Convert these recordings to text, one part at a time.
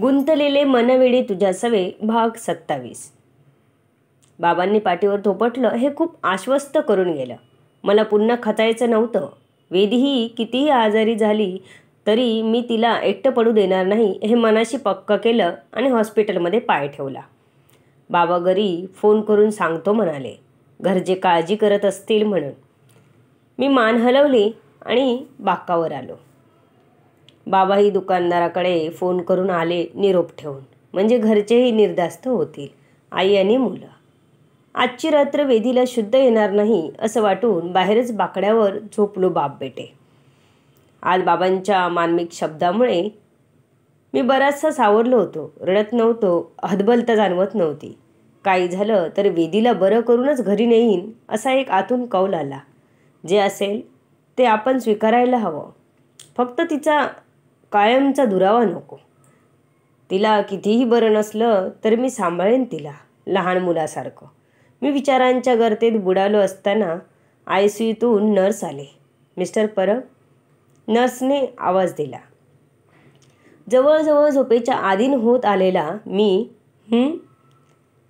गुंतलेले मनवेळी तुझ्या सवे भाग सत्तावीस बाबांनी पाठीवर थोपटलं हे खूप आश्वस्त करून गेलं मला पुन्हा खतायचं नव्हतं वेदीही कितीही आजारी झाली तरी मी तिला एकटं पडू देणार नाही हे मनाशी पक्क केलं आणि हॉस्पिटलमध्ये पाय ठेवला बाबा घरी फोन करून सांगतो म्हणाले घरचे काळजी करत असतील म्हणून मी मान हलवली आणि बाकावर आलो बाबाही दुकानदाराकडे फोन करून आले निरोप ठेवून म्हणजे घरचेही निर्धास्त होतील आई आणि मुलं आजची रात्र वेदीला शुद्ध येणार नाही असं वाटून बाहेरच बाकड्यावर झोपलो बाप बेटे आज बाबांच्या मानमिक शब्दामुळे मी बराचसा सावरलो होतो रडत नव्हतो हदबलता जाणवत नव्हती काही झालं तर वेदीला बरं करूनच घरी नेईन असा एक आतून कौल आला जे असेल ते आपण स्वीकारायला हवं फक्त तिचा कायमचा दुरावा नको तिला कितीही बरं नसलं तर मी सांभाळेन तिला लहान मुलासारखं मी विचारांच्या गर्तेत बुडालो असताना आय सी नर्स आले मिस्टर परब नर्सने आवाज दिला जवळजवळ झोपेच्या आधीन होत आलेला मी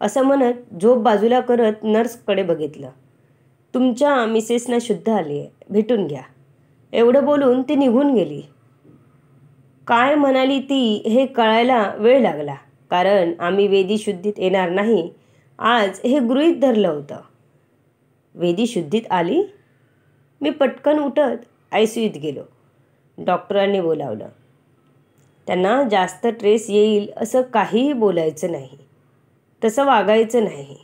असं म्हणत झोप बाजूला करत नर्सकडे बघितलं तुमच्या मिसेसना शुद्ध आली आहे भेटून घ्या एवढं बोलून ती निघून गेली काय म्हणाली ती हे कळायला वेळ लागला कारण आम्ही वेदी शुद्धीत येणार नाही आज हे गृहीत धरलं होतं वेदी शुद्धीत आली मी पटकन उठत आय गेलो डॉक्टरांनी बोलावलं त्यांना जास्त ट्रेस येईल असं काहीही बोलायचं नाही तसं वागायचं नाही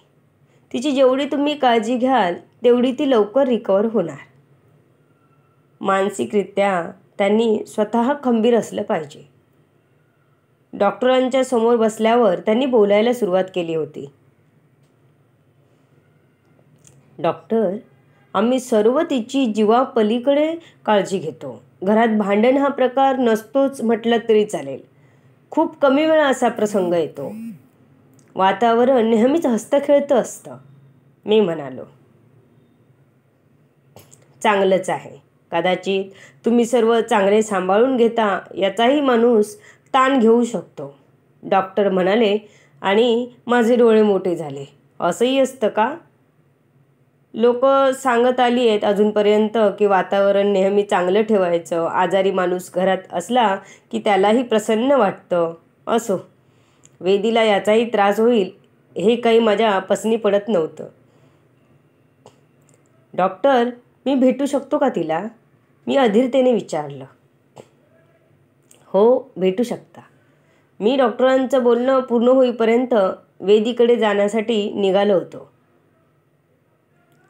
तिची जेवढी तुम्ही काळजी घ्याल तेवढी ती लवकर रिकवर होणार मानसिकरित्या त्यांनी स्वतः खंबीर असलं पाहिजे डॉक्टरांच्या समोर बसल्यावर त्यांनी बोलायला सुरुवात केली होती डॉक्टर आम्ही सर्व तिची जीवापलीकडे काळजी घेतो घरात भांडण हा प्रकार नसतोच म्हटलं तरी चालेल खूप कमी वेळा असा प्रसंग येतो वातावरण नेहमीच हस्तखेळतं असतं मी म्हणालो चांगलंच आहे कदाचित तुम्ही सर्व चांगले सांभाळून घेता याचाही माणूस ताण घेऊ शकतो डॉक्टर म्हणाले आणि माझे डोळे मोठे झाले असंही असतं का लोक सांगत आली आहेत अजूनपर्यंत की वातावरण नेहमी चांगलं ठेवायचं आजारी माणूस घरात असला की त्यालाही प्रसन्न वाटतं असो वेदीला याचाही त्रास होईल हे काही माझ्या पसनी पडत नव्हतं डॉक्टर मी भेटू शकतो का तिला मी अधीरतेने विचारलं हो भेटू शकता मी डॉक्टरांचं बोलणं पूर्ण होईपर्यंत वेदीकडे जाण्यासाठी निघालो होतो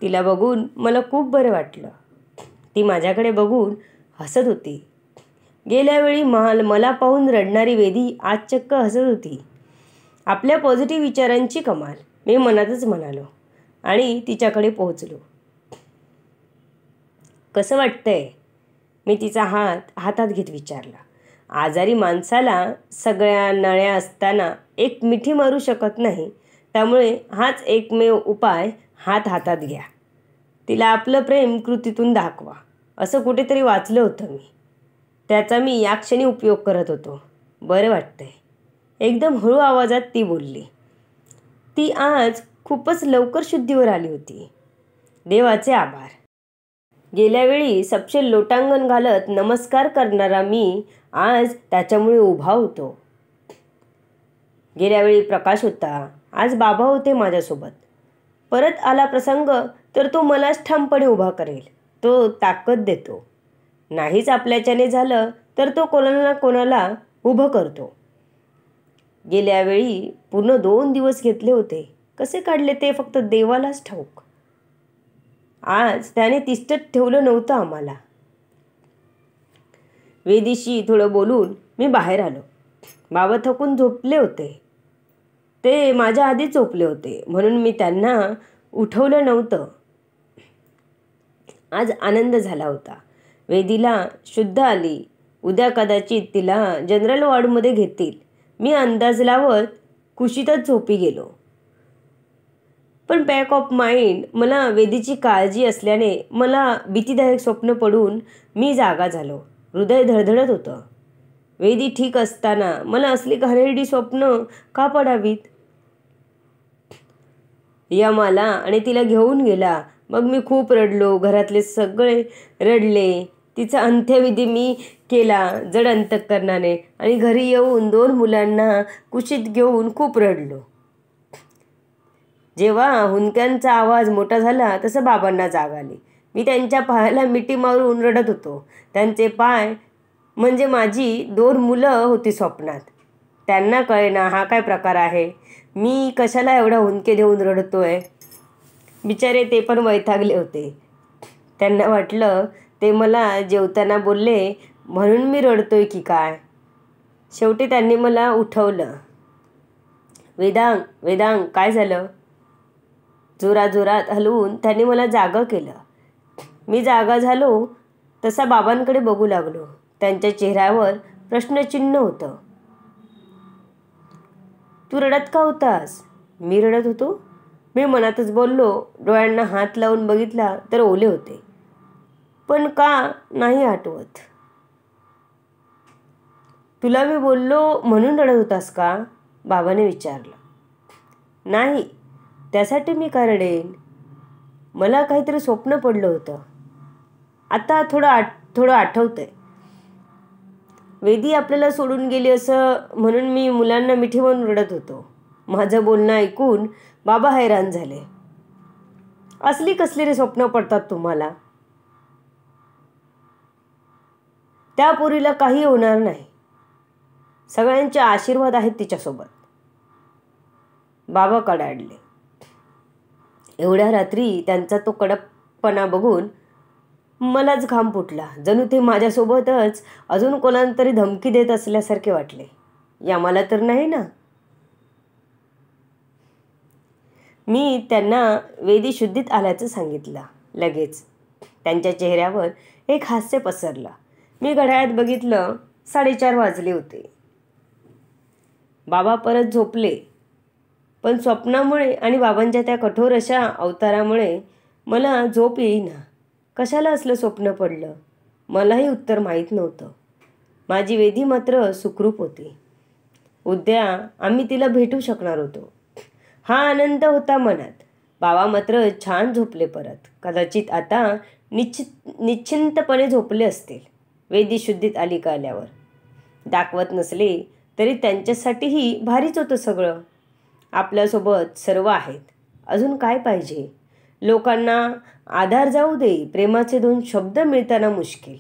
तिला बघून मला खूप बरं वाटलं ती माझ्याकडे बघून हसत होती गेल्यावेळी महाल मला पाहून रडणारी वेदी आज चक्क हसत होती आपल्या पॉझिटिव्ह विचारांची कमाल मी मनातच म्हणालो आणि तिच्याकडे पोहोचलो कसं वाटतंय मी तिचा हात हातात घेत विचारला आजारी माणसाला सगळ्या नळ्या असताना एक मिठी मारू शकत नाही त्यामुळे हाच एकमेव उपाय हात हातात घ्या तिला आपलं प्रेम कृतीतून दाखवा असं कुठेतरी वाचलं होतं मी त्याचा मी या क्षणी उपयोग करत होतो बरं वाटतंय एकदम हळू आवाजात ती बोलली ती आज खूपच लवकर शुद्धीवर आली होती देवाचे आभार गेल्यावेळी सपशे लोटांगण घालत नमस्कार करणारा मी आज त्याच्यामुळे उभा होतो गेल्यावेळी प्रकाश होता आज बाबा होते माझ्यासोबत परत आला प्रसंग तर तो मलाच ठामपणे उभा करेल तो ताकद देतो नाहीच आपल्याच्याने झालं तर तो कोणाला ना कोणाला उभं करतो गेल्यावेळी पूर्ण दोन दिवस घेतले होते कसे काढले ते फक्त देवालाच ठाऊक आज त्याने तिष्ठत ठेवलं नव्हतं आम्हाला वेदीशी थोडं बोलून मी बाहेर आलो बाबा थकून झोपले होते ते माझ्या आधी झोपले होते म्हणून मी त्यांना उठवलं नव्हतं आज आनंद झाला होता वेदीला शुद्ध आली उद्या कदाचित तिला जनरल वॉर्डमध्ये घेतील मी अंदाज लावत खुशीतच झोपी गेलो पण बॅक ऑफ माइंड मला वेदीची काळजी असल्याने मला भीतीदायक स्वप्न पडून मी जागा झालो हृदय धडधडत होतं वेदी ठीक असताना मला असली घाणेरडी स्वप्न का पडावीत या मला आणि तिला घेऊन गेला मग मी खूप रडलो घरातले सगळे रडले तिचा अंत्यविधी मी केला जड अंतकरणाने आणि घरी येऊन दोन मुलांना कुशीत घेऊन खूप रडलो जेव्हा हुंदक्यांचा आवाज मोठा झाला तसं बाबांना जाग आली मी त्यांच्या पायाला मिठी मारून रडत होतो त्यांचे पाय म्हणजे माझी दोन मुलं होती स्वप्नात त्यांना कळेना हा काय प्रकार आहे मी कशाला एवढा हुंदके देऊन रडतो आहे बिचारे ते पण वैथागले होते त्यांना वाटलं ते मला जेवताना बोलले म्हणून मी रडतोय की काय शेवटी त्यांनी मला उठवलं वेदांग वेदांग काय झालं जोरात हलवून त्यांनी मला जागं केलं मी जागा झालो तसा बाबांकडे बघू लागलो त्यांच्या चेहऱ्यावर प्रश्नचिन्ह होतं तू रडत का होतास मी रडत होतो मी मनातच बोललो डोळ्यांना हात लावून बघितला तर ओले होते पण का नाही आठवत तुला मी बोललो म्हणून रडत होतास का बाबाने विचारलं नाही त्यासाठी मी करडेन मला काहीतरी स्वप्न पडलं होतं आता थोडं आठ थोडं आठवतं आहे वेदी आपल्याला सोडून गेली असं म्हणून मी मुलांना मिठीवरून रडत होतो माझं बोलणं ऐकून बाबा हैराण झाले असली कसली रे स्वप्न पडतात तुम्हाला त्या पोरीला काही होणार नाही सगळ्यांचे आशीर्वाद आहेत तिच्यासोबत बाबा कडाडले एवढ्या रात्री त्यांचा तो कडकपणा बघून मलाच घाम फुटला जणू ते माझ्यासोबतच अजून कोणाला तरी धमकी देत असल्यासारखे वाटले या मला तर नाही ना मी त्यांना वेदी शुद्धीत आल्याचं सांगितलं लगेच त्यांच्या चेहऱ्यावर एक हास्य पसरलं मी घड्याळात बघितलं साडेचार वाजले होते बाबा परत झोपले पण स्वप्नामुळे आणि बाबांच्या त्या कठोर अशा अवतारामुळे मला झोप येईना कशाला असलं स्वप्न पडलं मलाही उत्तर माहीत नव्हतं माझी वेदी मात्र सुखरूप होती उद्या आम्ही तिला भेटू शकणार होतो हा आनंद होता मनात बाबा मात्र छान झोपले परत कदाचित आता निश्चित निश्चिंतपणे झोपले असतील वेदी शुद्धीत आली का आल्यावर दाखवत नसले तरी त्यांच्यासाठीही भारीच होतं सगळं आपल्यासोबत सर्व आहेत अजून काय पाहिजे लोकांना आधार जाऊ दे प्रेमाचे दोन शब्द मिळताना मुश्किल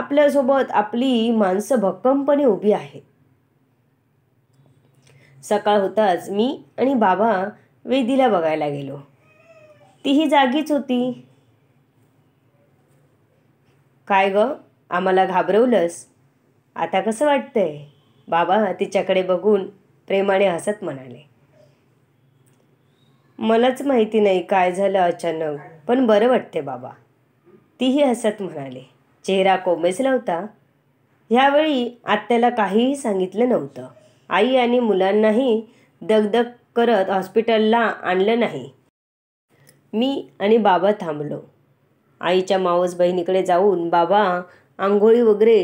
आपल्यासोबत आपली माणसं भक्कमपणे उभी आहेत सकाळ होताच मी आणि बाबा वेदीला बघायला गेलो तीही जागीच होती काय ग आम्हाला घाबरवलंस आता कसं वाटतंय बाबा तिच्याकडे बघून प्रेमाने हसत म्हणाले मलाच माहिती नाही काय झालं अचानक पण बरं वाटते बाबा तीही हसत म्हणाले चेहरा कोमेसला होता ह्यावेळी आत्याला काहीही सांगितलं नव्हतं आई आणि मुलांनाही दगदग करत हॉस्पिटलला आणलं नाही मी आणि बाबा थांबलो आईच्या मावस बहिणीकडे जाऊन बाबा आंघोळी वगैरे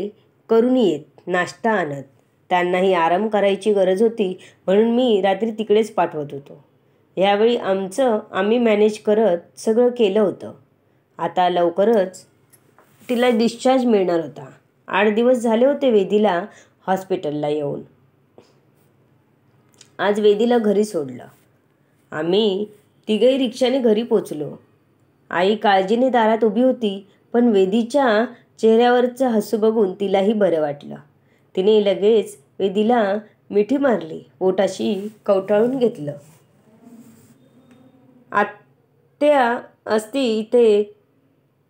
करून येत नाश्ता आणत त्यांनाही आराम करायची गरज होती म्हणून मी रात्री तिकडेच पाठवत होतो यावेळी आमचं आम्ही मॅनेज करत सगळं केलं होतं आता लवकरच तिला डिस्चार्ज मिळणार होता आठ दिवस झाले होते वेदीला हॉस्पिटलला येऊन आज वेदीला घरी सोडलं आम्ही तिघही रिक्षाने घरी पोचलो आई काळजीने दारात उभी होती पण वेदीच्या चेहऱ्यावरचं हसू बघून तिलाही बरं वाटलं तिने लगेच वेदीला मिठी मारली पोटाशी कवटाळून घेतलं आत्या असती इथे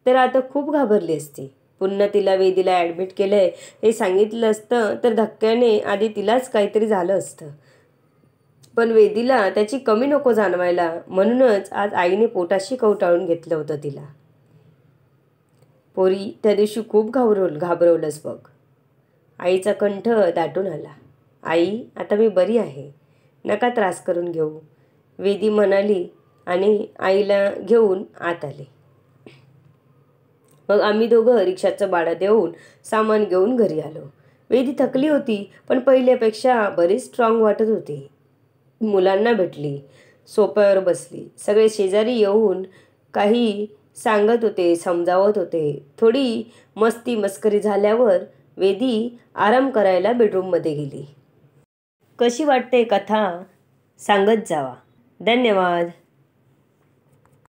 तर आता खूप घाबरली असती पुन्हा तिला वेदीला ॲडमिट केलंय हे सांगितलं असतं तर धक्क्याने आधी तिलाच काहीतरी झालं असतं पण वेदीला त्याची कमी नको जाणवायला म्हणूनच आज आईने पोटाशी कवटाळून घेतलं होतं तिला पोरी त्या दिवशी खूप घाबरवलं घाबरवलंच बघ आईचा कंठ दाटून आला आई आता मी बरी आहे नका त्रास करून घेऊ वेदी म्हणाली आणि आईला घेऊन आत आले मग आम्ही दोघं रिक्षाचं भाडं देऊन सामान घेऊन घरी आलो वेदी थकली होती पण पहिल्यापेक्षा बरीच स्ट्रॉंग वाटत होती मुलांना भेटली सोप्यावर बसली सगळे शेजारी येऊन काही सांगत होते समजावत होते थोडी मस्ती मस्करी झाल्यावर वेदी आराम करायला बेडरूममध्ये गेली कशी वाटते कथा सांगत जावा धन्यवाद